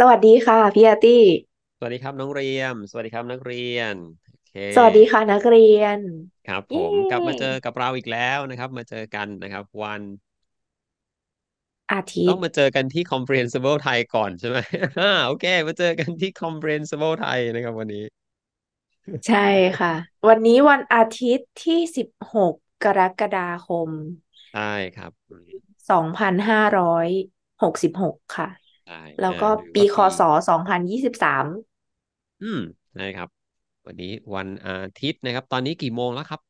สวัสดีค่ะพี่อาตี้สวัสดีครับน้องเรียม สวัสดีครับนักเรียนโอเค สวัสดีค่ะนักเรียน ครับผมกลับมาเจอกับเราอีกแล้วนะครับ มาเจอกันนะครับ วันอาทิตย์ต้องมาเจอกันที่ Comprehensible Thai ก่อนใช่ไหมอ่าโอเคมาเจอกันที่ Comprehensible Thai นะครับวันนี้ใช่ค่ะ วันนี้วันอาทิตย์ที่สิบหกกรกฎาคมใช่ครับสองพันห้าร้อยหกสิบหกค่ะช่แล้วก็ปีคศสองพันยี่สิบสาม อืมใช่ครับ วันนี้วันอาทิตย์นะครับ ตอนนี้กี่โมงแล้วครับ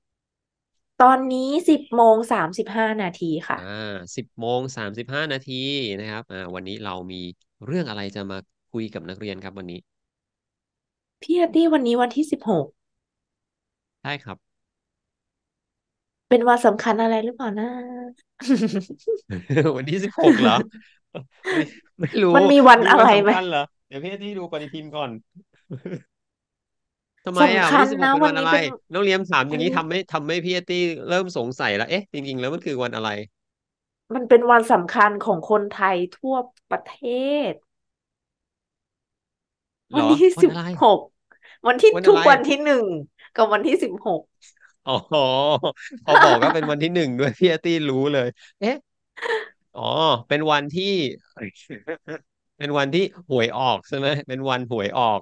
ตอนนี้สิบโมงสามสิบห้านาทีค่ะ อ่าสิบโมงสามสิบห้านาทีนะครับอ่าวันนี้เรามีเรื่องอะไรจะมาคุยกับนักเรียนครับ วันนี้พี่อตตี้วันนี้วันที่สิบหกใช่ครับ เป็นวันสำคัญอะไรหรือเปล่านะ วันที่สิบหกเหรอไม่รู้มันมีวันอะไรไหมสำคัญเหรอเดี๋ยวพี่ที่ดูปฏิทินก่อนทำไมอ่ะสำคัญนะวันนี้เป็นน้องเลี้ยมถามอย่างนี้ทำให้ทำให้พี่ตี้เริ่มสงสัยแล้วเอ๊ะจริงๆแล้วมันคือวันอะไร มันเป็นวันสำคัญของคนไทยทั่วประเทศวันที่สิบหกวันที่ทุกวันที่หนึ่งกับวันที่สิบหกอ๋อพอบอกว่าเป็นวันที่หนึ่งด้วยพี่ตี้รู้เลย เอ๊ะอ๋อ เป็นวันที่เป็นวันที่ หวยออกใช่ไหมเป็นวัน หวยออก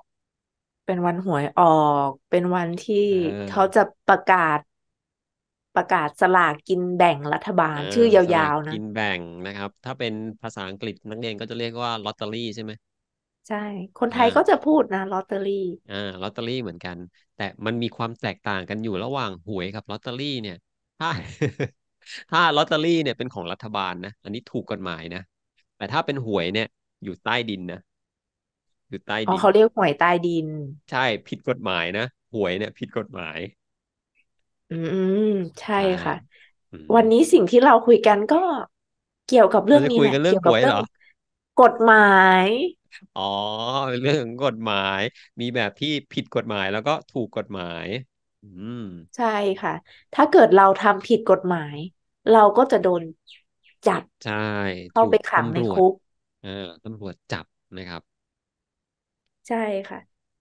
เป็นวัน หวยออก เป็นวันที่เเขาจะประกาศประกาศสลากกินแบ่งรัฐบาล ชื่อยสลาาวๆนะ กินแบ่งนะครับ ถ้าเป็นภาษาอังกฤษนักเรียนก็จะเรียกว่าลอตเตอรี่ใช่ไหมใช่ คนไทยก็จะพูดนะลอตเตอรี่ อ่าลอตเตอรี่เหมือนกัน แต่มันมีความแตกต่างกันอยู่ระหว่างหวยกับลอตเตอรี่ เนี่ยถ้าถ้าลอตเตอรี่เนี่ยเป็นของรัฐบาลนะอันนี้ถูกกฎหมายนะแต่ถ้าเป็นหวยเนี่ย อยู่ใต้ดินนะอยู่ใต้อ๋ดิอนเขาเรียกหวยใต้ดิน ใช่ ผิดกฎหมายนะหวยเนี่ยผิดกฎหมาย อืมใช่ใค่ะ วันนี้สิ่งที่เราคุยกันก็เกี่ยวกับเรื่เรองจะนี้คุยแหละกันเรื่องเกี่ยวหกับวยเรื่หอรงอกฎหมาย อ๋อเเรื่องกฎหมาย มีแบบที่ผิดกฎหมายแล้วก็ถูกกฎหมายใช่ค่ะ ถ้าเกิดเราทำผิดกฎหมาย เราก็จะโดนจับใช่เข้าไปขังในคุกเออตำรวจจับนะครับ ใช่ค่ะ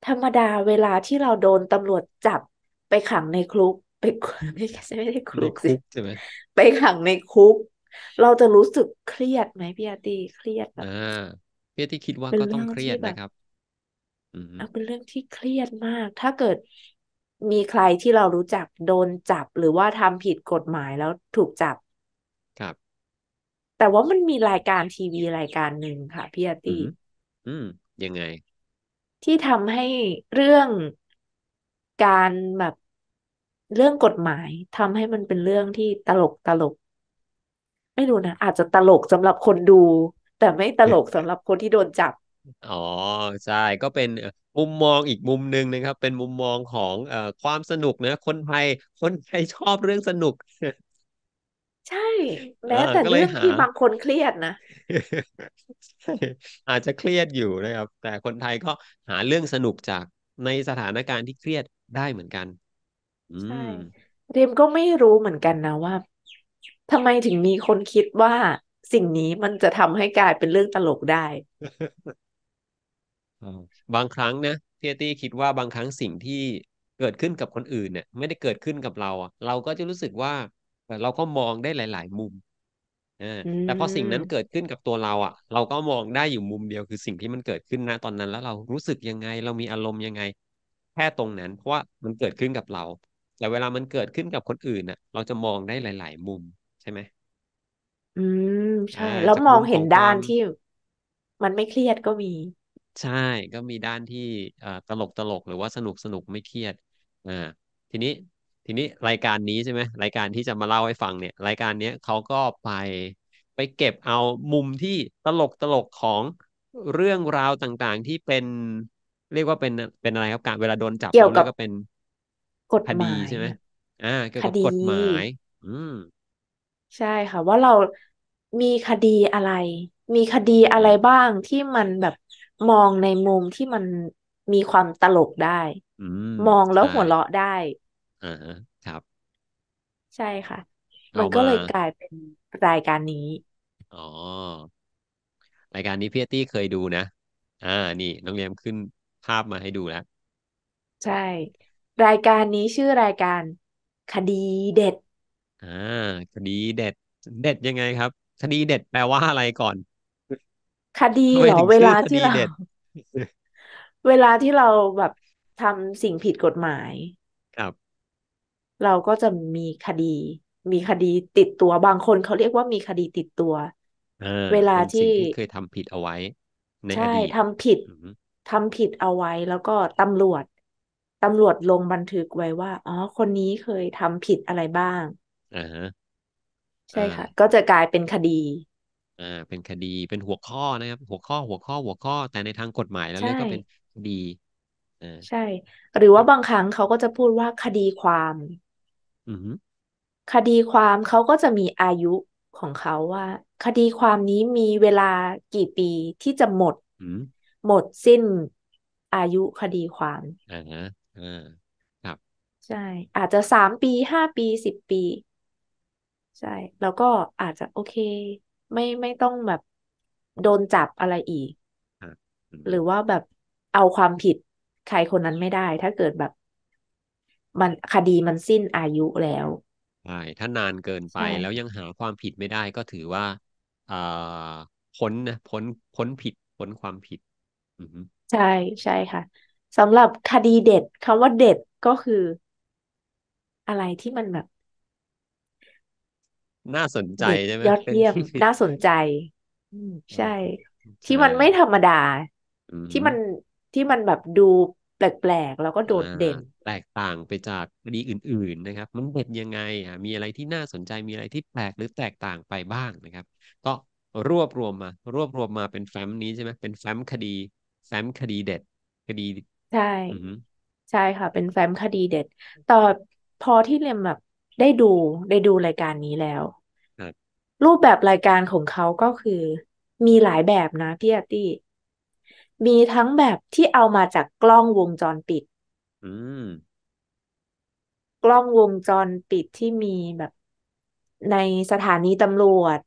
ธรรมดาเวลาที่เราโดนตำรวจจับ ไปขังในคุก ไปไม่ใช่ไม่ได้คุกสิใช่ไหมไปขังในคุก เราจะรู้สึกเครียดไหมพี่อาตีเครียดแบบพี่อาตีคิดว่าก็ต้องเครียดนะครับอ่เป็นเรื่องที่เครียดมาก ถ้าเกิดมีใครที่เรารู้จักโดนจับ หรือว่าทำผิดกฎหมายแล้วถูกจับ ครับ แต่ว่ามันมีรายการทีวีรายการหนึ่งค่ะพี่อาตีอืม ยังไง ที่ทำให้เรื่องการแบบเรื่องกฎหมายทำให้มันเป็นเรื่องที่ตลกตลก ไม่รู้นะอาจจะตลกสำหรับคนดู แต่ไม่ตลกสำหรับคนที่โดนจับ อ๋อใช่ก็เป็นมุมมองอีกมุมหนึ่งนะครับ เป็นมุมมองของเอ่อความสนุกนะคนไทย คนไทยชอบเรื่องสนุก ใช่แม้แต่เรื่องที่บางคนเครียดนะ อาจจะเครียดอยู่นะครับ แต่คนไทยก็หาเรื่องสนุกจากในสถานการณ์ที่เครียดได้เหมือนกัน อืใช่เรมก็ไม่รู้เหมือนกันนะว่าทำไมถึงมีคนคิดว่าสิ่งนี้มันจะทำให้กลายเป็นเรื่องตลกได้บางครั้งนะที่ตี้คิดว่าบางครั้งสิ่งที่เกิดขึ้นกับคนอื่นเนี่ยไม่ได้เกิดขึ้นกับเราอ่ะ เราก็จะรู้สึกว่าเราก็มองได้หลายๆ มุมแต่พอสิ่งนั้นเกิดขึ้นกับตัวเรา อ่ะ เราก็มองได้อยู่มุมเดียวคือสิ่งที่มันเกิดขึ้นนะตอนนั้นแล้ว เรารู้สึกยังไง เรามีอารมณ์ยังไงแค่ตรงนั้น เพราะว่ามันเกิดขึ้นกับเราแต่เวลามันเกิดขึ้นกับคนอื่นน่ะ เราจะมองได้หลาย ๆ มุมใช่ไหมอืมใช่ แล้วมองเห็นด้านที่ มันไม่เครียดก็มีใช่ก็มีด้านที่ตลกตลกหรือว่าสนุกสนุกไม่เครียดอ่าทีนี้ทีนี้รายการนี้ใช่ไหมรายการที่จะมาเล่าให้ฟังเนี่ย รายการเนี้ยเขาก็ไปไปเก็บเอามุมที่ตลกตลกของเรื่องราวต่างๆที่เป็น เรียกว่าเป็นเป็นอะไรครับการเวลาโดนจับเกี่ยวกับก็เป็นกฎหดีมายใช่ไหมอ่าเกี่ยวกับกฎหมาย อืมใช่ค่ะ ว่าเรามีคดีอะไร มีคดีอะไรบ้างที่มันแบบมองในมุมที่มันมีความตลกได้ มองแล้วหัวเราะได้ อ่าครับ ใช่ค่ะ มันก็เลยกลายเป็นรายการนี้ อ๋อ รายการนี้พี่ตี้เคยดูนะ อ่า นี่น้องเลียมขึ้นภาพมาให้ดูแล้ว ใช่ รายการนี้ชื่อรายการ คดีเด็ด อ่า คดีเด็ด เด็ดยังไงครับ คดีเด็ด แปลว่าอะไรก่อนคดีเหรอเวลาที่เราเวลาที่เราแบบทำสิ่งผิดกฎหมายครับ เราก็จะมีคดี มีคดีติดตัวบางคนเขาเรียกว่ามีคดีติดตัวเวลาที่เคยทำผิดเอาไว้ในอดีตใช่ทำผิดทำผิดเอาไว้แล้วก็ตำรวจตำรวจลงบันทึกไว้ว่าอ๋อคนนี้เคยทำผิดอะไรบ้างใช่ค่ะ ก็จะกลายเป็นคดีอ่าเป็นคดีเป็นหัวข้อนะครับ หัวข้อหัวข้อหัวข้อแต่ในทางกฎหมายแล้วเนี่ยก็เป็นคดีอ่าใช่ หรือว่าบางครั้งเขาก็จะพูดว่าคดีความ อือฮึคดีความเขาก็จะมีอายุของเขาว่า คดีความนี้มีเวลากี่ปีที่จะหมดอืมหมดสิ้น อายุคดีความอ่าฮะอ่าครับ ใช่ อาจจะสามปี ห้าปีสิบปี ใช่ แล้วก็อาจจะโอเคไม่ไม่ต้องแบบโดนจับอะไรอีกหรือว่าแบบเอาความผิดใครคนนั้นไม่ได้ ถ้าเกิดแบบมันคดีมันสิ้นอายุแล้วใช่ถ้านานเกินไปแล้วยังหาความผิดไม่ได้ก็ถือว่าอ่าพ้นนะพ้นพ้นผิดพ้นความผิดใช่ใช่ค่ะสำหรับคดีเด็ดคำว่าเด็ดก็คืออะไรที่มันแบบน่าสนใจใช่ไหมยอดเยี่ยมน่าสนใจใช่ ที่มันไม่ธรรมดาที่มันที่มันแบบดูแปลกๆแล้วก็โดดเด่น แตกต่างไปจากคดีอื่น ๆ นะครับ มันเป็นยังไง อ่ะ มีอะไรที่น่าสนใจมีอะไรที่แปลกหรือแตกต่างไปบ้างนะครับ ก็รวบรวมมา รวบรวมมาเป็นแฟ้ม นี้ใช่ไหมเป็นแฟ้มคดี แฟ้มคดีเด็ด คดี ใช่ใช่ค่ะ เป็นแฟ้มคดีเด็ดต่อพอที่เรียมแบบได้ดูได้ดูรายการนี้แล้วรูปแบบรายการของเขาก็คือมีหลายแบบนะพี่อาตี้มีทั้งแบบที่เอามาจากกล้องวงจรปิดกล้องวงจรปิดที่มีแบบในสถานีตำรวจ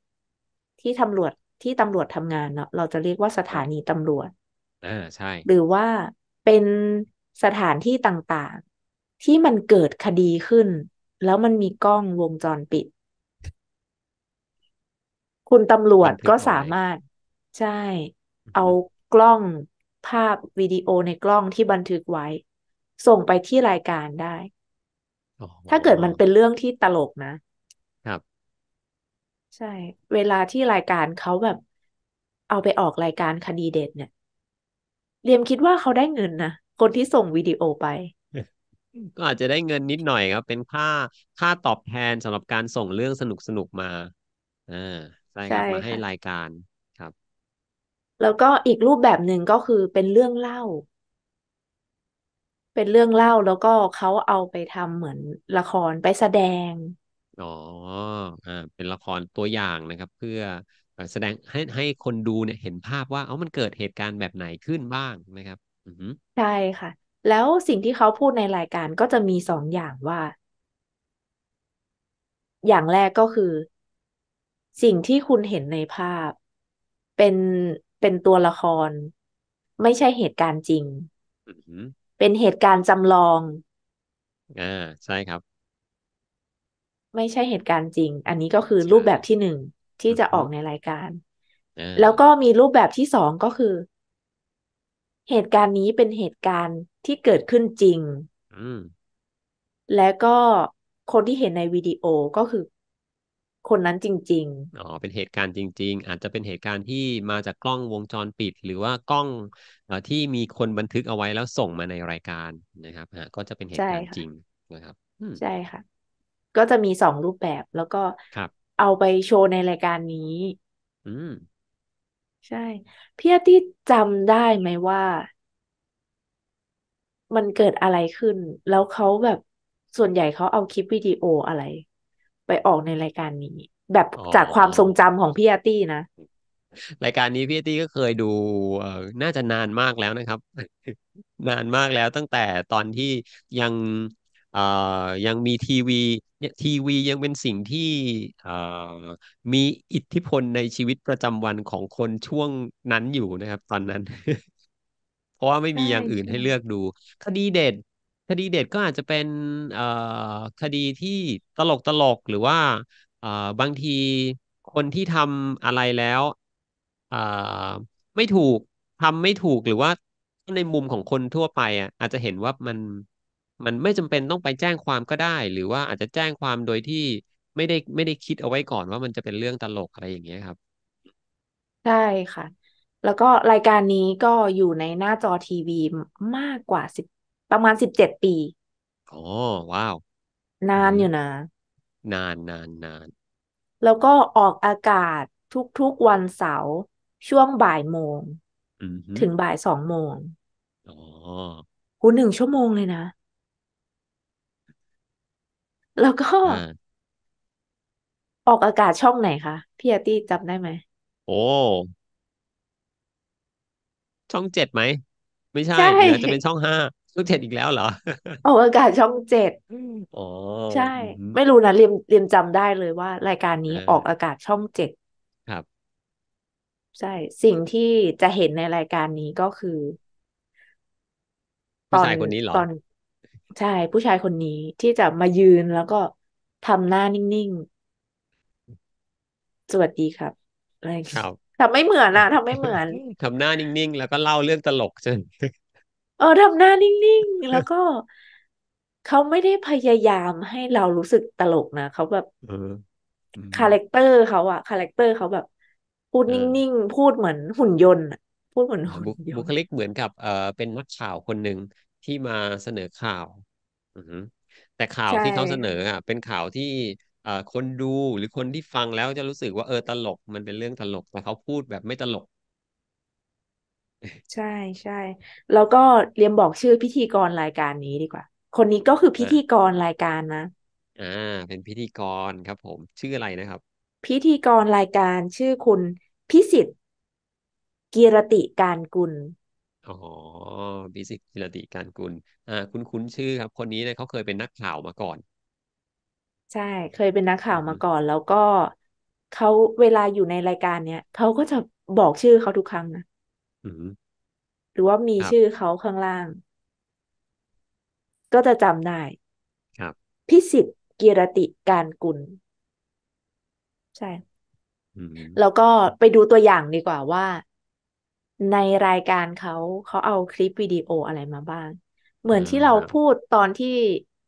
ที่ตำรวจที่ตำรวจทำงานเนาะเราจะเรียกว่าสถานีตำรวจ เออใช่ หรือว่าเป็นสถานที่ต่างๆ ที่มันเกิดคดีขึ้นแล้วมันมีกล้องวงจรปิด คุณตำรวจก็สามารถใช่เอากล้องภาพวิดีโอในกล้องที่บันทึกไว้ ส่งไปที่รายการได้ ถ้าเกิดมันเป็นเรื่องที่ตลกนะครับ ใช่เวลาที่รายการเขาแบบ เอาไปออกรายการคดีเด็ดเนี่ยเรียมคิดว่าเขาได้เงินนะคนที่ส่งวิดีโอไปก็อาจจะได้เงินนิดหน่อยครับเป็นค่า ค่าตอบแทนสำหรับการส่งเรื่องสนุกสนุกมาอ่าใช่ครับใช่มาให้่ะรายการครับ แล้วก็อีกรูปแบบหนึ่งก็คือเป็นเรื่องเล่า เป็นเรื่องเล่าแล้วก็เขาเอาไปทำเหมือนละครไปแสดง อ๋ออ่าเป็นละครตัวอย่างนะครับ เพื่อ แสดงให้ให้คนดูเนี่ย เห็นภาพว่าเอามันเกิดเหตุการณ์แบบไหนขึ้นบ้างนะครับ อือือใช่ค่ะแล้วสิ่งที่เขาพูดในรายการก็จะมีสองอย่างว่า อย่างแรกก็คือ สิ่งที่คุณเห็นในภาพ เป็นเป็นตัวละคร ไม่ใช่เหตุการณ์จริง เป็นเหตุการณ์จำลองอ่าใช่ครับ ไม่ใช่เหตุการณ์จริง อันนี้ก็คือรูปแบบที่หนึ่ง ที่จะออกในรายการ แล้วก็มีรูปแบบที่สองก็คือเหตุการณ์นี้เป็นเหตุการณ์ที่เกิดขึ้นจริง และก็คนที่เห็นในวิดีโอก็คือ คนนั้นจริงๆ อ๋อ เป็นเหตุการณ์จริง ๆ อาจจะเป็นเหตุการณ์ที่มาจากกล้องวงจรปิด หรือว่ากล้องอที่มีคนบันทึกเอาไว้แล้วส่งมาในรายการนะครับ ก็จะเป็นเหตุการณ์จริงนะครับใช่ค่ะ ก็จะมีสองรูปแบบแล้วก็ครับ เอาไปโชว์ในรายการนี้ อืมใช่พี่อาตี่จำได้ไหมว่า มันเกิดอะไรขึ้น แล้วเขาแบบส่วนใหญ่เขาเอาคลิปวิดีโออะไร ไปออกในรายการนี้ แบบอ๋อจากความทรงจำของพี่อาตี้นะ รายการนี้พี่ตี้ก็เคยดูน่าจะนานมากแล้วนะครับ นานมากแล้วตั้งแต่ตอนที่ยังยังมีทีวีเนี่ยทีวียังเป็นสิ่งที่มีอิทธิพลในชีวิตประจำวันของคนช่วงนั้นอยู่นะครับ ตอนนั้น เพราะว่าไม่มีอย่างอื่นให้เลือกดู คดีเด็ดคดีเด็ดก็อาจจะเป็นคดีที่ตลกตลกหรือว่าบางทีคนที่ทำอะไรแล้วไม่ถูกทำไม่ถูกหรือว่าในมุมของคนทั่วไปอ่ะอาจจะเห็นว่ามันมันไม่จำเป็นต้องไปแจ้งความก็ได้ หรือว่าอาจจะแจ้งความโดยที่ไม่ได้ไม่ได้คิดเอาไว้ก่อนว่ามันจะเป็นเรื่องตลกอะไรอย่างเงี้ยครับใช่ค่ะ แล้วก็รายการนี้ก็อยู่ในหน้าจอทีวีมากกว่าสิบประมาณสิบเจ็ดปีอ๋อว้าว นานอยู่นะ นานนานนานแล้วก็ออกอากาศทุกๆวันเสาร์ช่วงบ่ายโมงถึงบ่ายสองโมงอ๋อหูหนึ่งชั่วโมงเลยนะแล้วก็ออกอากาศช่องไหนคะ พี่อาร์ตี้จำได้ไหมโอ้ช่องเจ็ดไหมไม่ใช่ใช่เดี๋ยวจะเป็นช่องห้าช่องเจ็ดอีกแล้วเหรอออกอากาศช่องเจ็ดอ๋อใช่ ไม่รู้นะเรียมเรียมจำได้เลยว่ารายการนี้ออกอากาศช่องเจ็ดครับ ใช่สิ่งที่จะเห็นในรายการนี้ก็คือตอผู้ชนยคนนี้เหรตออนใช่ผู้ชายคนนี้ที่จะมายืนแล้วก็ทำหน้านิ่งๆ สวัสดีครับอะไรครับทำไม่เหมือนอะทำไม่เหมือนทำหน้านิ่งๆแล้วก็เล่าเรื่องตลกจนเออทำหน้านิ่งๆแล้วก็ เขาไม่ได้พยายามให้เรารู้สึกตลกนะเขาแบบคาแรคเตอร์ เขาอะคาแรคเตอร์เขาแบบพูดนิ่งๆพูดเหมือน หุ่นยนต์พูดเหมือนหุ่นยนต์บุคลิกเหมือนกับเออเป็นนักข่าวคนหนึ่งที่มาเสนอข่าวแต่ข่าวที่เขาเสนออ่ะ เป็นข่าวที่คนดูหรือคนที่ฟังแล้วจะรู้สึกว่าเออตลกมันเป็นเรื่องตลกแต่เขาพูดแบบไม่ตลก ใช่ใช่แล้วก็เรียมบอกชื่อพิธีกรรายการนี้ดีกว่า คนนี้ก็คือพิธีกรรายการนะอ่าเป็นพิธีกรครับผมชื่ออะไรนะครับ พิธีกรรายการชื่อคุณพิสิทธิ์กีรติการกุลอ๋อ พิสิกกิรติการกุลอ่าคุ้นคุ้นชื่อครับ คนนี้เนี่ยเขาเคยเป็นนักข่าวมาก่อน ใช่เคยเป็นนักข่าวมาก่อน แล้วก็เขาเวลาอยู่ในรายการเนี้ยเขาก็จะบอกชื่อเขาทุกครั้งนะอืมหรือว่ามีชื่อเขาข้างล่าง ก็จะจำได้ครับพิสิทธิ์กีรติการกุลใช่อืมแล้วก็ไปดูตัวอย่างดีกว่าว่าในรายการเขาเขาเอาคลิปวิดีโออะไรมาบ้าง เหมือนที่เราพูดตอนที่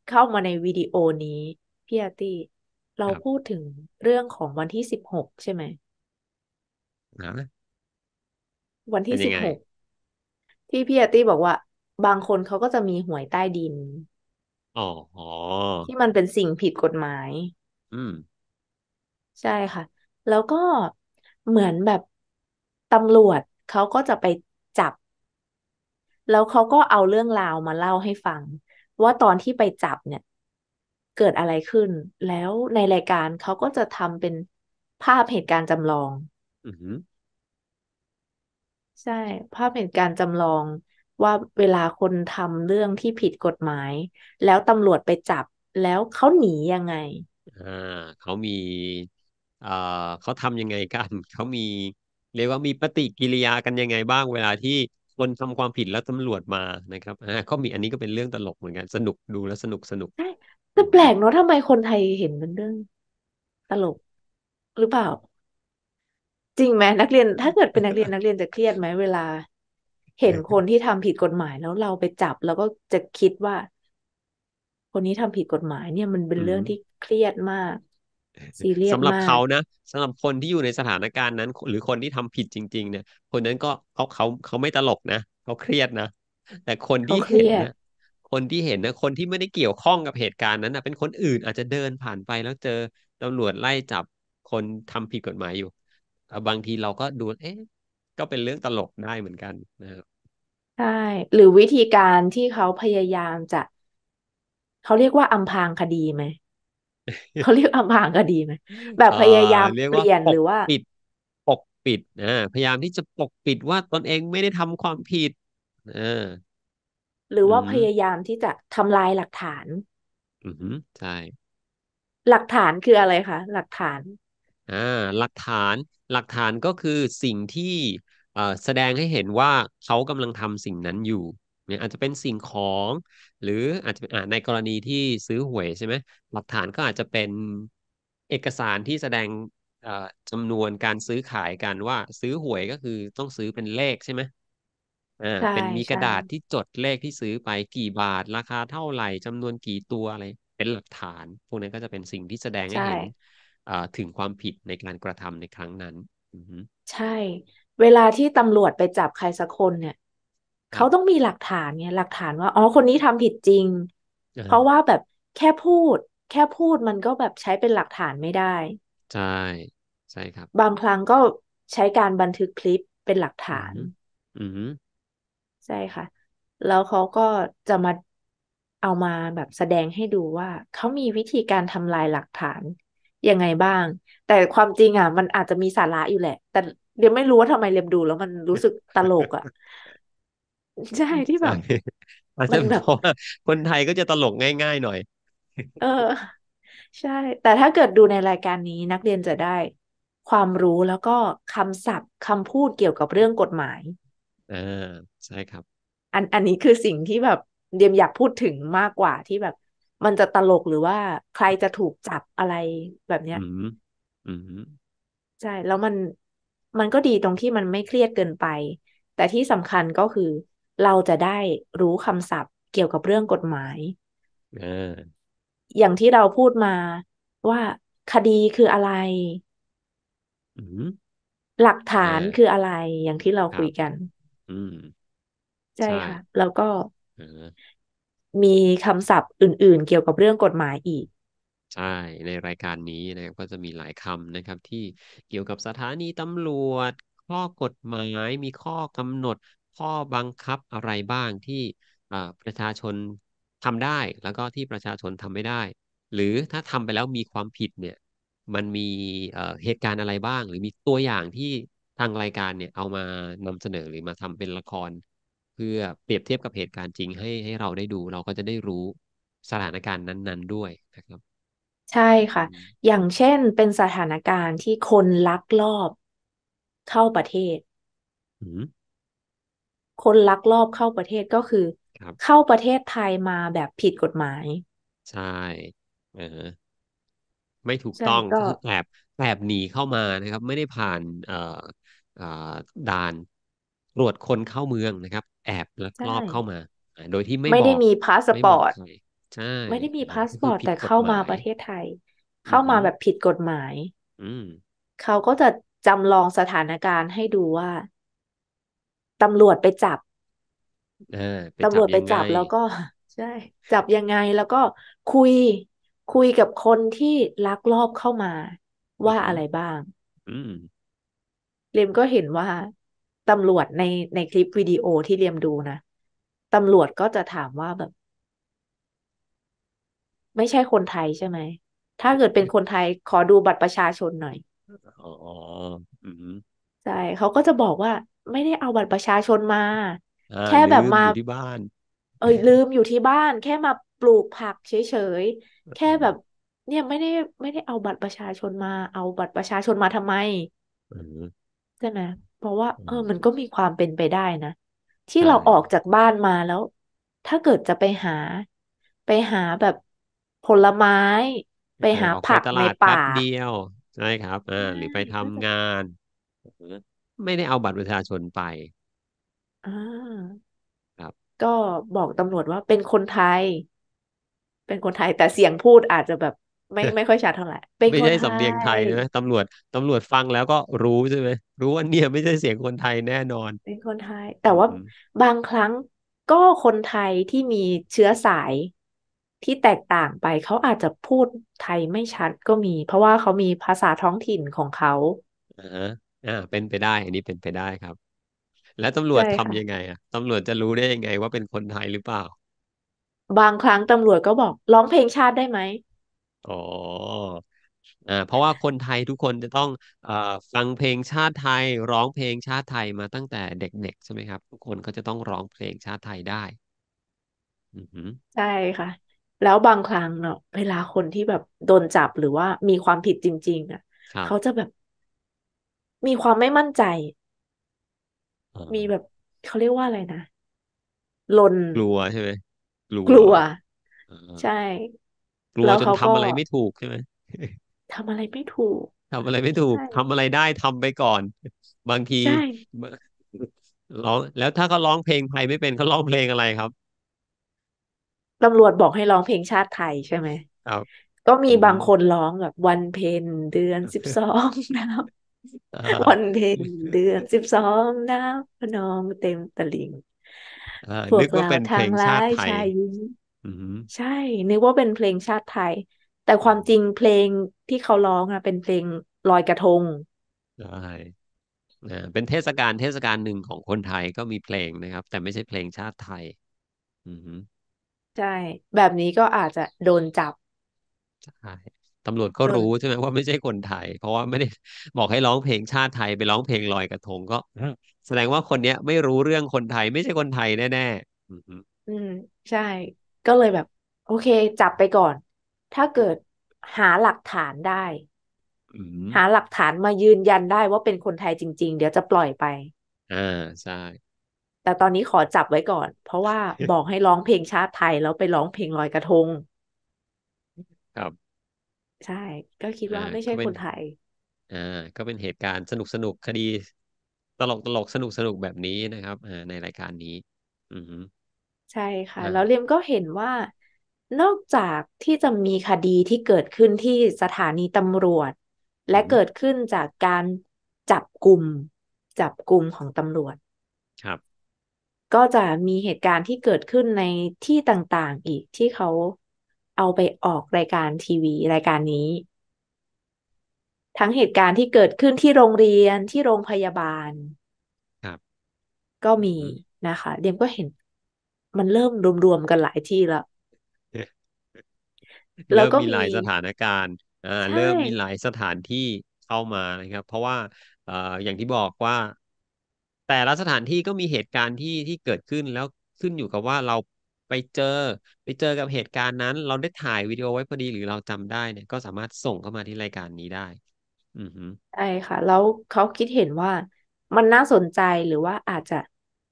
เข้ามาในวิดีโอนี้ พี่อาตี้เราพูดถึงเรื่องของวันที่สิบหกใช่ไหม วันที่สิบหกที่ พี่อาตี้บอกว่า บางคนเขาก็จะมีหวยใต้ดินอ๋อที่มันเป็นสิ่งผิดกฎหมาย อืม ใช่ค่ะ แล้วก็เหมือนแบบตำรวจเขาก็จะไปจับ แล้วเขาก็เอาเรื่องราวมาเล่าให้ฟัง ว่าตอนที่ไปจับเนี่ย เกิดอะไรขึ้น แล้วในรายการเขาก็จะทำเป็นภาพเหตุการณ์จำลองใช่ ภาพเหตุการณ์จำลองว่าเวลาคนทำเรื่องที่ผิดกฎหมาย แล้วตำรวจไปจับ แล้วเขาหนียังไงอ่าเขามีเอ่อเขาทำยังไงกันเขามีเรียกว่ามีปฏิกิริยากันยังไงบ้างเวลาที่คนทำความผิดแล้วตำรวจมานะครับอ่าก็มีอันนี้ก็เป็นเรื่องตลกเหมือนกัน สนุกดูแล้วสนุกสนุกแต่แปลกเนาะทำไมคนไทยเห็นเป็นเรื่อง ตลกหรือเปล่า จริงไหมนักเรียน ถ้าเกิดเป็นนักเรียนนักเรียนจะเครียดไหมเวลา เห็นคนที่ทำผิดกฎหมายแล้วเราไปจับ แล้วก็จะคิดว่า คนนี้ทำผิดกฎหมายเนี่ยมันเป็นเรื่องที่เครียดมากซีเรียสสำหรับเขานะสำหรับคนที่อยู่ในสถานการณ์นั้น หรือคนที่ทำผิดจริงๆเนี่ยคนนั้นก็เขาเขาเขาไม่ตลกนะเขาเครียดนะ แต่คนที่เห็นนะคนที่เห็นนะคนที่ไม่ได้เกี่ยวข้องกับเหตุการณ์นั้นนะเป็นคนอื่นอาจจะเดินผ่านไปแล้วเจอตำรวจไล่จับคนทำผิดกฎหมายอยู่บางทีเราก็ดูเอ๊ะก็เป็นเรื่องตลกได้เหมือนกันนะครับใช่หรือวิธีการที่เขาพยายามจะ เขาเรียกว่าอำพรางคดีไหมเขาเรียกอำพรางคดีไหมแบบพยายามเปลี่ยนหรือว่า ปิดปกปิดอ่าพยายามที่จะปกปิดว่าตนเองไม่ได้ทำความผิดออ หรือว่าพยายามที่จะทำลายหลักฐานอือใช่หลักฐานคืออะไรคะหลักฐานอ่าหลักฐาน หลักฐานก็คือสิ่งที่แสดงให้เห็นว่าเขากำลังทำสิ่งนั้นอยู่เนี่ยอาจจะเป็นสิ่งของ หรืออาจจะในกรณีที่ซื้อหวยใช่ไหมหลักฐานก็อาจจะเป็นเอกสารที่แสดงจำนวนการซื้อขายกันว่าซื้อหวยก็คือต้องซื้อเป็นเลขใช่ไหมอ่าเป็นมีกระดาษที่จดเลขที่ซื้อไปกี่บาทราคาเท่าไหร่จำนวนกี่ตัวอะไร เป็นหลักฐานพวกนั้นก็จะเป็นสิ่งที่แสดงให้เห็นถึงความผิดในการกระทำในครั้งนั้นใช่ เวลาที่ตำรวจไปจับใครสักคนเนี่ยเขาต้องมีหลักฐานเนี่ย หลักฐานว่า อ๋อคนนี้ทำผิดจริง เพราะว่าแบบแค่พูด แค่พูดมันก็แบบใช้เป็นหลักฐานไม่ได้ ใช่ ใช่ครับ บางครั้งก็ใช้การบันทึกคลิปเป็นหลักฐาน อืมใช่ค่ะ แล้วเขาก็จะมาเอามาแบบแสดงให้ดูว่า เขามีวิธีการทำลายหลักฐานยังไงบ้าง แต่ความจริงอ่ะมันอาจจะมีสาระอยู่แหละ แต่เดี๋ยวไม่รู้ว่าทำไมเรียมดู แล้วมันรู้สึกตลกอ่ะใช่ที่แบบอาจจะเพราะว่าคนไทยก็จะตลกง่าย ๆ หน่อย เออ ใช่ แต่ถ้าเกิดดูในรายการนี้นักเรียนจะได้ความรู้แล้วก็คำศัพท์คำพูดเกี่ยวกับเรื่องกฎหมายอ่าใช่ครับ อันอันนี้คือสิ่งที่แบบเดียมอยากพูดถึงมากกว่าที่แบบมันจะตลกหรือว่าใครจะถูกจับอะไรแบบเนี้ยอืมอืมใช่ แล้วมันมันก็ดีตรงที่มันไม่เครียดเกินไป แต่ที่สำคัญก็คือเราจะได้รู้คำศัพท์ เกี่ยวกับเรื่องกฎหมายอย่างที่เราพูดมาว่าคดีคืออะไร หลักฐานคืออะไร อย่างที่เราคุยกันใช่ค่ะแล้วก็มีคำศัพท์อื่นๆ เกี่ยวกับเรื่องกฎหมายอีกใช่ ในรายการนี้นะครับก็จะมีหลายคำนะครับ ที่เกี่ยวกับสถานีตำรวจ ข้อกฎหมายมีข้อกำหนดข้อบังคับอะไรบ้างที่ประชาชนทำได้แล้วก็ที่ประชาชนทำไม่ได้ หรือถ้าทำไปแล้วมีความผิดเนี่ย มันมีเหตุการณ์อะไรบ้าง หรือมีตัวอย่างที่ทางรายการเนี่ย เอามานำเสนอหรือมาทำเป็นละคร เพื่อเปรียบเทียบกับเหตุการณ์จริงให้ให้เราได้ดู เราก็จะได้รู้สถานการณ์นั้น ๆ ด้วยนะครับ ใช่ค่ะ อย่างเช่นเป็นสถานการณ์ที่คนลักลอบเข้าประเทศคนลักลอบเข้าประเทศก็คือคเข้าประเทศไทยมาแบบผิดกฎหมาย ใช่ เออ ไม่ถูกต้องคือแอบแอบหนีเข้ามานะครับ ไม่ได้ผ่านเอ่อเอ่อด่านตรวจคนเข้าเมืองนะครับ แอบลักลอบเข้ามาโดยที่ไม่ไม่ได้มีพาสปอร์ตใช่ไม่ได้มีพาสปอร์ตแต่เข้ามาประเทศไทย เข้ามาแบบผิดกฎหมาย อืม เขาก็จะจำลองสถานการณ์ให้ดูว่าตำรวจไปจับ ตำรวจไปจับแล้วก็ ใช่ จับยังไงแล้วก็คุย คุยกับคนที่ลักลอบเข้ามาว่าอะไรบ้างอืมเรียมก็เห็นว่า ตำรวจในในคลิปวิดีโอที่เรียมดูนะ ตำรวจก็จะถามว่าแบบ ไม่ใช่คนไทยใช่ไหม ถ้าเกิดเป็นคนไทยขอดูบัตรประชาชนหน่อย อ๋ออืมใช่เขาก็จะบอกว่าไม่ได้เอาบัตรประชาชนมา แค่แบบมาที่บ้าน เออลืมอยู่ที่บ้าน แค่มาปลูกผักเฉยๆ แค่แบบ เนี่ยไม่ได้ไม่ได้เอาบัตรประชาชนมา เอาบัตรประชาชนมาทำไมใช่ไหมเพราะว่า เออ มันก็มีความเป็นไปได้นะ ที่เราออกจากบ้านมาแล้ว ถ้าเกิดจะไปหา ไปหาแบบผลไม้ ไปหาผักในป่าเดียวใช่ครับอ่าหรือไปทำงานไม่ได้เอาบัตรประชาชนไป อ่า ครับ ก็บอกตำรวจว่าเป็นคนไทย เป็นคนไทยแต่เสียงพูดอาจจะแบบไม่ไม่ค่อยชัดเท่าไหร่ เป็นไม่คใช่สำเนียงไทยนะ ตำรวจ ตำรวจฟังแล้วก็รู้ใช่ไหม รู้ว่าเนี่ยไม่ใช่เสียงคนไทยแน่นอน เป็นคนไทย แต่ว่าบางครั้งก็คนไทยที่มีเชื้อสายที่แตกต่างไปเขาอาจจะพูดไทยไม่ชัดก็มี เพราะว่าเขามีภาษาท้องถิ่นของเขาอ่าเป็นไปได้ อันนี้เป็นไปได้ครับ แล้วตำรวใช่จค่ะทำยังไงอ่ะตำรวจจะรู้ได้ยังไง ว่าเป็นคนไทยหรือเปล่า บางครั้งตำรวจก็บอกร้องเพลงชาติได้ไหมอ๋ออ่าเพราะว่าคนไทยทุกคนจะต้องอ่าฟังเพลงชาติไทยร้องเพลงชาติไทยมาตั้งแต่เด็กๆใช่ไหมครับ ทุกคนก็จะต้องร้องเพลงชาติไทยได้อือหือใช่ค่ะ แล้วบางครั้งเนาะเวลาคนที่แบบโดนจับหรือว่ามีความผิดจริงๆอ่ะครับเขาจะแบบมีความไม่มั่นใจ มีแบบเขาเรียกว่าอะไรนะลน กลัวใช่ไหมกลัวกลัว ใช่ กลัวจนทำอะไรไม่ถูกใช่ไหม ทำอะไรไม่ถูก ทำอะไรไม่ถูกทำอะไรได้ทำไปก่อน บางทีร้อง แล้วถ้าเขาร้องเพลงไทยไม่เป็นเขาร้องเพลงอะไรครับ ตำรวจบอกให้ร้องเพลงชาติไทยใช่ไหมครับก็มีบางคนร้องแบบวันเพ็ญเดือนสิบสองนะครับวันเพ็ญเดือนสิบสองน้ำพนองเต็มตลิ่งพวกเราทางร้ายชายหญิงใช่ นึกว่าเป็นเพลงชาติไทย แต่ความจริงเพลงที่เขาร้องอ่ะเป็นเพลงลอยกระทงใช่เป็นเทศกาลเทศกาลหนึ่งของคนไทยก็มีเพลงนะครับ แต่ไม่ใช่เพลงชาติไทยใช่ แบบนี้ก็อาจจะโดนจับ ใช่ตำรวจก็รู้ใช่ไหมว่าไม่ใช่คนไทย เพราะว่าไม่ได้บอกให้ร้องเพลงชาติไทยไปร้องเพลงลอยกระทง ก็แสดงว่าคนเนี้ย ไม่รู้เรื่องคนไทย ไม่ใช่คนไทยแน่ๆอืมใช่ ก็เลยแบบ โอเค จับไปก่อน ถ้าเกิดหาหลักฐานได้หาหลักฐานมายืนยันได้ว่าเป็นคนไทยจริงๆ เดี๋ยวจะปล่อยไปอ่าใช่แต่ตอนนี้ขอจับไว้ก่อน เพราะว่าบอกให้ร้องเพลงชาติไทยแล้วไปร้องเพลงลอยกระทงครับใช่ ก็คิดว่าไม่ใช่คนไทย อ่า ก็เป็นเหตุการณ์สนุกสนุกคดี ตลกตลกสนุกสนุกแบบนี้นะครับ อ่า ในรายการนี้ อือใช่ค่ะ แล้วเรียมก็เห็นว่า นอกจากที่จะมีคดีที่เกิดขึ้นที่สถานีตำรวจ และเกิดขึ้นจากการจับกลุ่มจับกลุ่มของตำรวจ ครับ ก็จะมีเหตุการณ์ที่เกิดขึ้นในที่ต่างๆอีกที่เขาเอาไปออกรายการทีวีรายการนี้ ทั้งเหตุการณ์ที่เกิดขึ้นที่โรงเรียนที่โรงพยาบาลครับ ก็มีนะคะเดียมก็เห็นมันเริ่มรวมๆกันหลายที่แล้วแล้วก็มีหลายสถานการณ์อ่าเริ่มมีหลายสถานที่เข้ามานะครับ เพราะว่าเอ่ออย่างที่บอกว่า แต่ละสถานที่ก็มีเหตุการณ์ที่ที่เกิดขึ้นแล้วขึ้นอยู่กับว่าเราไปเจอไปเจอกับเหตุการณ์นั้น เราได้ถ่ายวิดีโอไว้พอดีหรือเราจำได้เนี่ย ก็สามารถส่งเข้ามาที่รายการนี้ได้ อือฮึใช่ค่ะ แล้วเขาคิดเห็นว่ามันน่าสนใจหรือว่าอาจจะ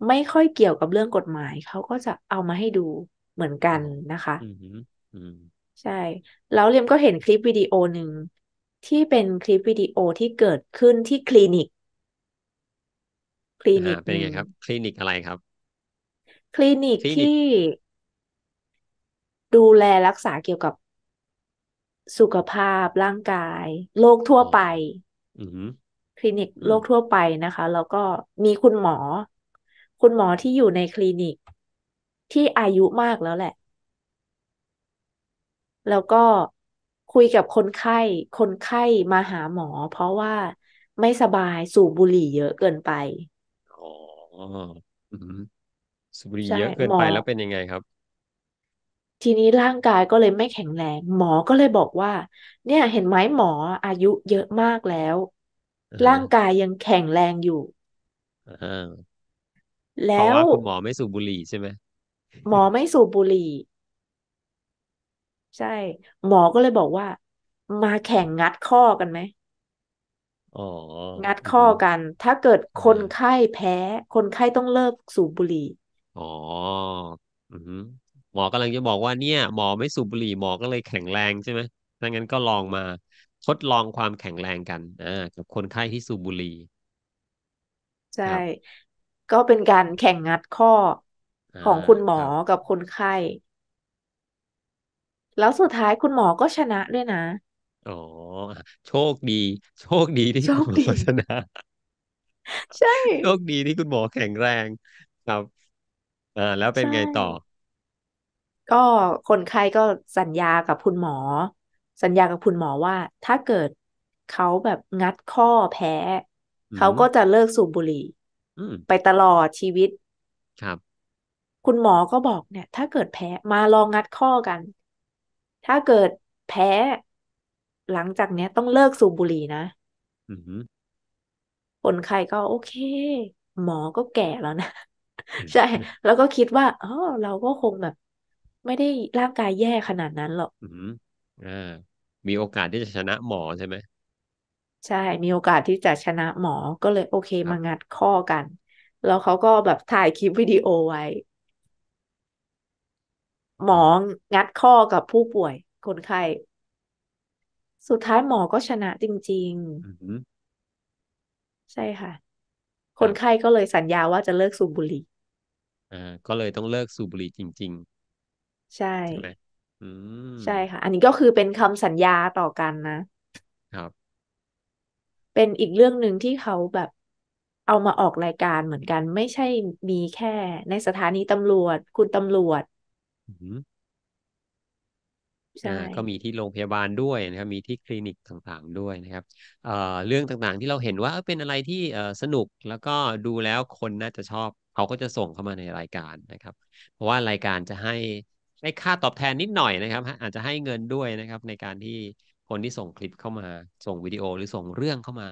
ไม่ค่อยเกี่ยวกับเรื่องกฎหมายเขาก็จะเอามาให้ดูเหมือนกันนะคะ อือฮึอือใช่แล้วเรียมก็เห็นคลิปวิดีโอหนึ่งที่เป็นคลิปวิดีโอที่เกิดขึ้นที่คลินิก คลินิกเป็นไงครับ คลินิกอะไรครับ คลินิกที่ดูแลรักษาเกี่ยวกับสุขภาพร่างกายโรคทั่วไปคลินิกโรคทั่วไปนะคะ แล้วก็มีคุณหมอ คุณหมอที่อยู่ในคลินิกที่อายุมากแล้วแหละ แล้วก็คุยกับคนไข้ คนไข้มาหาหมอ เพราะว่าไม่สบายสูบบุหรี่เยอะเกินไปอ๋อสูบบุหรี่เยอะเกินไปแล้วเป็นยังไงครับทีนี้ร่างกายก็เลยไม่แข็งแรง หมอก็เลยบอกว่า เนี่ยเห็นไหมหมออายุเยอะมากแล้ว ร่างกายยังแข็งแรงอยู่อ่าเพแล้าะววาคุณหมอไม่สูบบุหรี่ใช่ไหมหมอไม่สูบบุหรี่ ใช่ หมอก็เลยบอกว่า มาแข่งงัดข้อกันไหมอองัดอข้อกัน ถ้าเกิดคนไข้แพ้ คนไข้ต้องเลิกสูบบุหรี่ อ๋อ อือหมอกำลังจะบอกว่าเนี่ย หมอไม่สูบบุหรี่ หมอก็เลยแข็งแรงใช่ไหมดังนั้นก็ลองมาทดลองความแข็งแรงกันอ่ากับคนไข้ที่สูบบุหรี่ใช่ ก็เป็นการแข่งงัดข้อของคุณหมอกับคนไข้แล้วสุดท้ายคุณหมอก็ชนะด้วยนะอ๋อโชคดีโชคดีที่คุณหมอชนะ ใช่โชคดีที่คุณหมอแข็งแรงครับอ่าแล้วเป็นไงต่อก็คนไข้ก็สัญญากับคุณหมอ สัญญากับคุณหมอว่าถ้าเกิดเขาแบบงัดข้อแพ้เขาก็จะเลิกสูบบุหรี่ไปตลอดชีวิตครับ คุณหมอก็บอกเนี่ย ถ้าเกิดแพ้มาลองงัดข้อกัน ถ้าเกิดแพ้ หลังจากเนี้ยต้องเลิกสูบบุหรี่นะคนไข้ก็โอเค หมอก็แก่แล้วนะใช่ แล้วก็คิดว่าอ๋อเราก็คงแบบไม่ได้ร่างกายแย่ขนาดนั้นหรอก อืมอ่ามีโอกาสที่จะชนะหมอใช่ไหม ใช่ มีโอกาสที่จะชนะหมอก็เลยโอเคมางัดข้อกัน แล้วเขาก็แบบถ่ายคลิปวิดีโอไว้ หมองัดข้อกับผู้ป่วยคนไข้ สุดท้ายหมอก็ชนะจริงๆใช่ค่ะ คนไข้ก็เลยสัญญาว่าจะเลิกสูบบุหรี่อ่าก็เลยต้องเลิกสูบบุหรี่จริงๆใช่ใช่ไหมอืมใช่ค่ะ อันนี้ก็คือเป็นคำสัญญาต่อกันนะ ครับ เป็นอีกเรื่องหนึ่งที่เขาแบบเอามาออกรายการเหมือนกัน ไม่ใช่มีแค่ในสถานีตำรวจ คุณตำรวจใช่ ก็มีที่โรงพยาบาลด้วยนะครับมีที่คลินิกต่างๆ ด้วยนะครับเอ่อเรื่องต่างๆที่เราเห็นว่าเป็นอะไรที่เสนุกแล้วก็ดูแล้วคนน่าจะชอบ เขาก็จะส่งเข้ามาในรายการนะครับ เพราะว่ารายการจะให้ได้ค่าตอบแทนนิดหน่อยนะครับอาจจะให้เงินด้วยนะครับ ในการที่คนที่ส่งคลิปเข้ามา ส่งวิดีโอหรือส่งเรื่องเข้ามา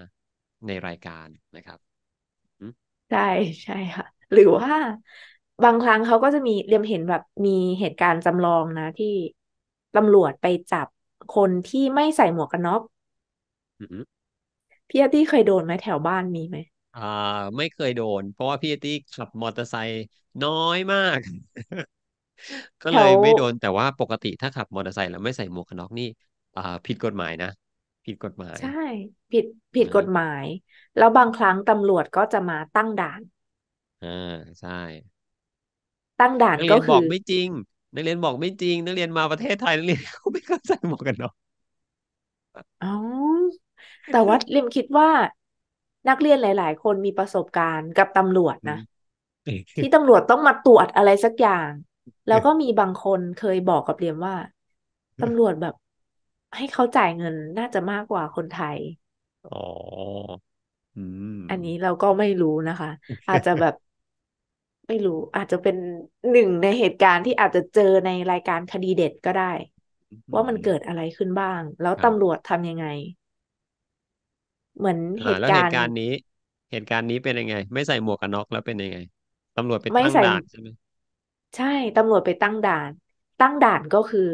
ในรายการนะครับใช่ใช่ค่ะหรือว่าบางครั้งเขาก็จะมีเรียมเห็นแบบมีเหตุการณ์จำลองนะ ที่ตำรวจไปจับคนที่ไม่ใส่หมวกกันน็อกพี่อาตี้เคยโดนไหมแถวบ้านมีไหมอ่าไม่เคยโดน เพราะว่าพี่อาตี้ขับมอเตอร์ไซค์น้อยมากก็เลยไม่โดนแต่ว่าปกติถ้าขับมอเตอร์ไซค์แล้วไม่ใส่หมวกกันน็อกนี่อ่า ผิดกฎหมายนะ ผิดกฎหมาย ใช่ผิดผิดกฎหมาย แล้วบางครั้งตำรวจก็จะมาตั้งด่านอ่าใช่ ตั้งด่านนักเรีก็ยนบคืออกไม่จริงนักเรียนบอกไม่จริงนักเรียนมาประเทศไทยนักเรียนเขาไม่เข้าใจหมวกกันน็อกอ๋อแต่ว่าลิมคิดว่านักเรียนหลาย ๆ คนมีประสบการณ์กับตำรวจนะที่ตำรวจต้องมาตรวจอะไรสักอย่างแล้วก็มีบางคนเคยบอกกับเรียมว่าตำรวจแบบให้เขาจ่ายเงินน่าจะมากกว่าคนไทย อ๋ออันนี้เราก็ไม่รู้นะคะ อาจจะแบบไม่รู้ อาจจะเป็นหนึ่งในเหตุการณ์ที่อาจจะเจอในรายการคดีเด็ดก็ได้ว่ามันเกิดอะไรขึ้นบ้าง แล้วตำรวจทำยังไง เหมือนเหตุการณ์เหตุการณ์นี้ เหตุการณ์นี้เป็นยังไง ไม่ใส่หมวกกันน็อกแล้วเป็นยังไงตำรวจไปตั้งด่านใช่ไหมใช่ตำรวจไปตั้งด่าน ตั้งด่านก็คือ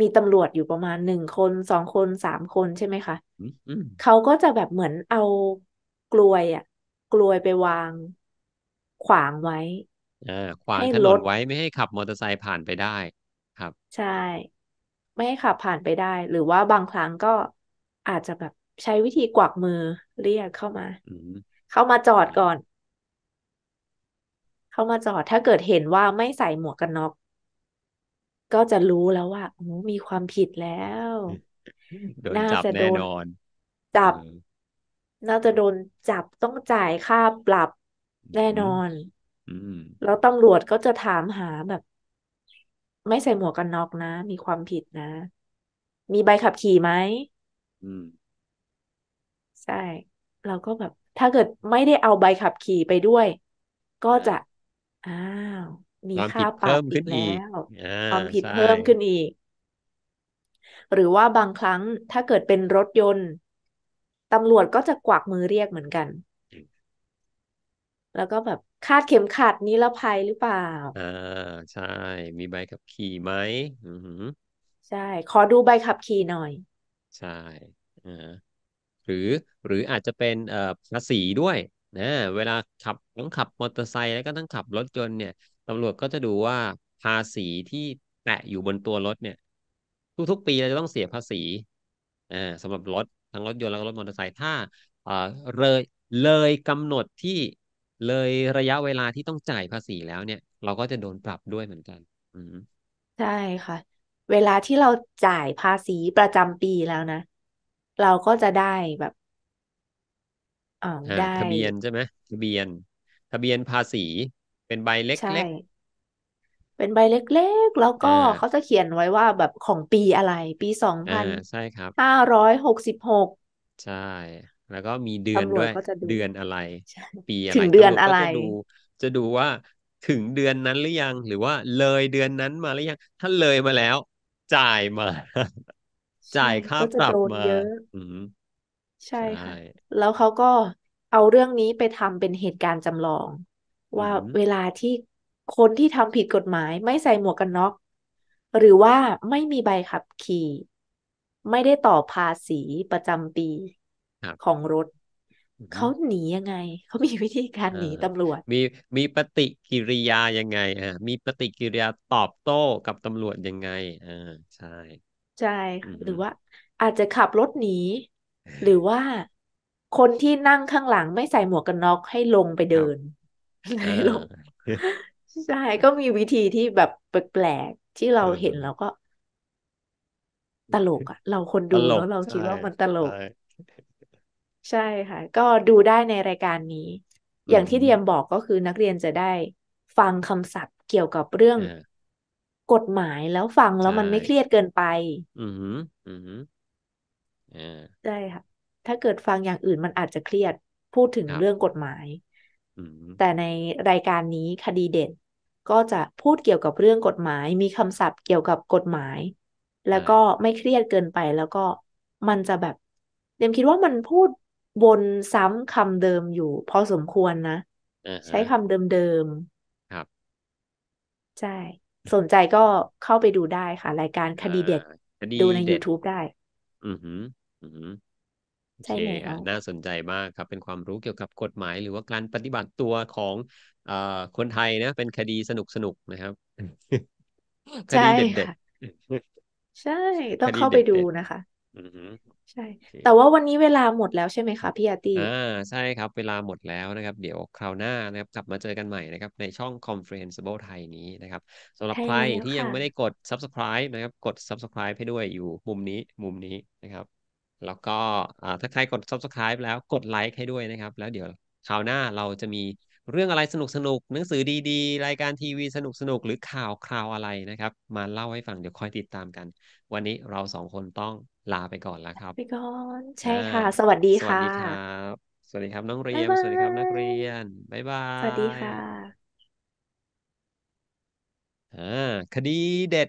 มีตำรวจอยู่ประมาณหนึ่งคน สองคนสามคน ใช่ไหมคะ เขาก็จะแบบเหมือนเอากลวยอ่ะกลวยไปวาง ขวางไว้อ่าขวางถนนไว้ไม่ให้ขับมอเตอร์ไซค์ผ่านไปได้ ครับ ใช่ ไม่ให้ขับผ่านไปได้ หรือว่าบางครั้งก็อาจจะแบบใช้วิธีกวักมือเรียกเข้ามาเข้ามาจอดก่อนเข้ามาจอด ถ้าเกิดเห็นว่าไม่ใส่หมวกกันน็อก ก็จะรู้แล้วว่าโอ้มีความผิดแล้วโดนน่าจับจะโดแน่นนอน จับ น่าจะโดนจับต้องจ่ายค่าปรับแน่นอนแล้วตำรวจก็จะถามหาแบบ ไม่ใส่หมวกกันน็อกนะมีความผิดนะ มีใบขับขี่ไหมใช่เราก็แบบ ถ้าเกิดไม่ได้เอาใบขับขี่ไปด้วย ก็จะอ้าว มีความค่ผิดปรัพิ่บมอีึ้กนแล้อีกวอ่าความผิดเพิ่มขึ้นอีก หรือว่าบางครั้งถ้าเกิดเป็นรถยนต์ตำรวจก็จะกวักมือเรียกเหมือนกัน แล้วก็แบบคาดเข็มขัดนิรภัยหรือเปล่าอ่าใช่ มีใบขับขี่ไหมอือหือ ใช่ ขอดูใบขับขี่หน่อย ใช่อ่าหรือหรืออาจจะเป็นเอ่อภาษีด้วยนะเวลาขับทั้งขับมอเตอร์ไซค์แล้วก็ทั้งขับรถยนต์เนี่ยตำรวจก็จะดูว่าภาษีที่แปะอยู่บนตัวรถเนี่ย ทุก ๆ ปีเราจะต้องเสียภาษีอ่าสำหรับรถทั้งรถยนต์แล้วก็รถมอเตอร์ไซค์ถ้าเอ่อเลยเลยกำหนดที่เลยระยะเวลาที่ต้องจ่ายภาษีแล้วเนี่ย เราก็จะโดนปรับด้วยเหมือนกันอืมใช่ค่ะ เวลาที่เราจ่ายภาษีประจำปีแล้วนะ เราก็จะได้แบบอ๋อได้ทะเบียน ใช่ไหมทะเบียน ทะเบียนภาษี เป็นใบเ็กเล็กเป็นใบเล็ก ๆ แล้วก็เขาจะเขียนไว้ว่าแบบของปีอะไร ปีสองพันใช่ครับห้าร้อยหกสิบหกใช่แล้วก็มีเดือนตำรด้วจยก็จะดูเดือนอะไรปีอะถึไรงเดือนอะก็ไรจะดู จะดูว่าถึงเดือนนั้นหรือยัง หรือว่าเลยเดือนนั้นมาหรือยัง ถ้าเลยมาแล้ว จ่ายมา จ่ายค่าจะปรัดบมาเยอะอืมใช่ค่ะแล้วเขาก็เอาเรื่องนี้ไปทำเป็นเหตุการณ์จำลอง ว่าเวลาที่คนที่ทำผิดกฎหมายไม่ใส่หมวกกันน็อกหรือว่าไม่มีใบขับขี่ ไม่ได้ต่อภาษีประจำปีของรถ เขาหนียังไง เขามีวิธีการหนีตำรวจ มีมีปฏิกิริยายังไงอ่ามีปฏิกิริยาตอบโต้กับตำรวจยังไงอ่าใช่ใช่หรือว่าอาจจะขับรถหนีหรือว่าคนที่นั่งข้างหลังไม่ใส่หมวกกันน็อกให้ลงไปเดินให้ลงใช่ก็มีวิธีที่แบบแปลกๆที่เราเห็นแล้วก็ ตลกอะเราคนดูแล้วเราคิดว่ามันตลก ใช่ค่ะ ก็ดูได้ในรายการนี้ อย่างที่เดียมบอกก็คือนักเรียนจะได้ฟังคำศัพท์เกี่ยวกับเรื่อง กฎหมายแล้วฟังแล้วมันไม่เครียดเกินไป อืมอืมใช่ค่ะ ถ้าเกิดฟังอย่างอื่นมันอาจจะเครียด พูดถึงเรื่องกฎหมาย แต่ในรายการนี้คดีเด่นก็จะพูดเกี่ยวกับเรื่องกฎหมาย มีคำศัพท์เกี่ยวกับกฎหมาย แล้วก็ไม่เครียดเกินไป แล้วก็มันจะแบบเดมคิดว่ามันพูดวนซ้ำคำเดิมอยู่พอสมควรนะใช้คำเดิมๆครับใช่สนใจก็เข้าไปดูได้ค่ะ รายการคดีเด็ดดูใน YouTube ได้ อือหืออืมโอใช่เแล้ะวน่าสนใจมากครับ เป็นความรู้เกี่ยวกับกฎหมายหรือว่าการปฏิบัติตัวของเอ่อคนไทยนะ เป็นคดีสนุกสนุกนะครับคใช่ดีเด็ดค่ะใช่ ต้คองดเข้าเดไปดู็ดนะคะอใช่ แต่ว่าวันนี้เวลาหมดแล้วใช่ไหมคะพี่อาตีอ่าใช่ครับ เวลาหมดแล้วนะครับ เดี๋ยวคราวหน้านะครับ กลับมาเจอกันใหม่นะครับ ในช่อง Comprehensible ไทยนี้นะครับสำหรับใใครแล้วที่ยังไม่ได้กด Subscribe นะครับ กด Subscribe ให้ด้วยอยู่มุมนี้ มุมนี้นะครับแล้วก็ถ้าใครกด subscribe แล้วกดไลค์ให้ด้วยนะครับ แล้วเดี๋ยวคราวหน้าเราจะมีเรื่องอะไรสนุกสนุกหนังสือดีๆรายการทีวีสนุกสนุกหรือข่าวคราวอะไรนะครับ มาเล่าให้ฟังเดี๋ยวคอยติดตามกัน วันนี้เราสองคนต้องลาไปก่อนแล้วครับไปก่อนใช่ค่ะ สวัสดีค่ะสวัสดีครับ สวัสดีครับน้องเรียมสวัสดีครับนักเรียน บ๊ายบายสวัสดีค่ะอ่าคดีเด็ด